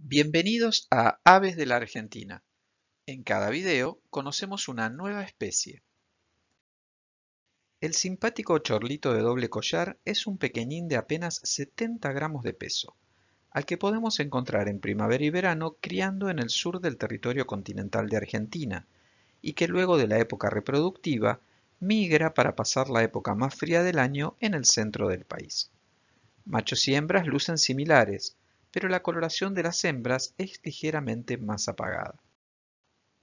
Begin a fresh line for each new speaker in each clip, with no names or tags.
Bienvenidos a Aves de la Argentina. En cada video conocemos una nueva especie. El simpático chorlito de doble collar es un pequeñín de apenas 70 gramos de peso, al que podemos encontrar en primavera y verano criando en el sur del territorio continental de Argentina, y que luego de la época reproductiva migra para pasar la época más fría del año en el centro del país. Machos y hembras lucen similares, pero la coloración de las hembras es ligeramente más apagada.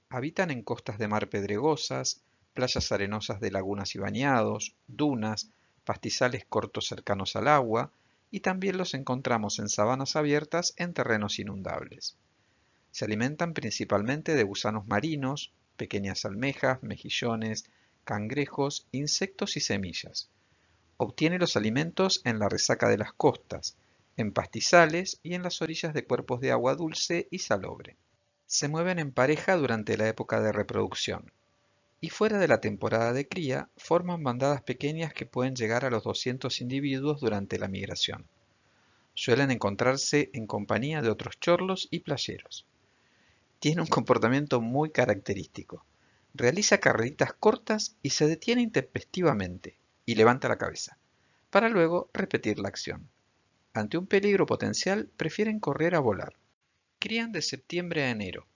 Habitan en costas de mar pedregosas, playas arenosas de lagunas y bañados, dunas, pastizales cortos cercanos al agua, y también los encontramos en sabanas abiertas en terrenos inundables. Se alimentan principalmente de gusanos marinos, pequeñas almejas, mejillones, cangrejos, insectos y semillas. Obtiene los alimentos en la resaca de las costas, en pastizales y en las orillas de cuerpos de agua dulce y salobre. Se mueven en pareja durante la época de reproducción y fuera de la temporada de cría forman bandadas pequeñas que pueden llegar a los 200 individuos durante la migración. Suelen encontrarse en compañía de otros chorlos y playeros. Tiene un comportamiento muy característico. Realiza carreritas cortas y se detiene intempestivamente y levanta la cabeza, para luego repetir la acción. Ante un peligro potencial, prefieren correr a volar. Crían de septiembre a enero.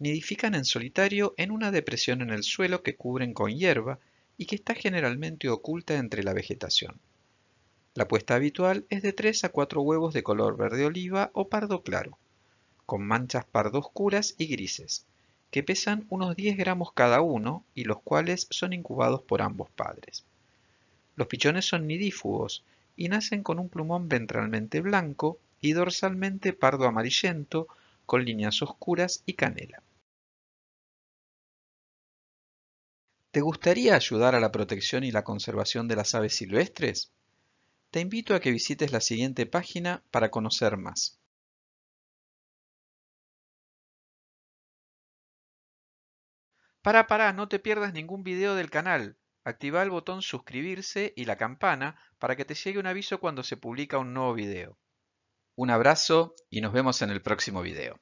Nidifican en solitario en una depresión en el suelo que cubren con hierba y que está generalmente oculta entre la vegetación. La puesta habitual es de 3 a 4 huevos de color verde oliva o pardo claro, con manchas pardo oscuras y grises, que pesan unos 10 gramos cada uno y los cuales son incubados por ambos padres. Los pichones son nidífugos y nacen con un plumón ventralmente blanco y dorsalmente pardo amarillento con líneas oscuras y canela. ¿Te gustaría ayudar a la protección y la conservación de las aves silvestres? Te invito a que visites la siguiente página para conocer más. Para, para, no te pierdas ningún video del canal activa el botón suscribirse y la campana para que te llegue un aviso cuando se publica un nuevo video. Un abrazo y nos vemos en el próximo video.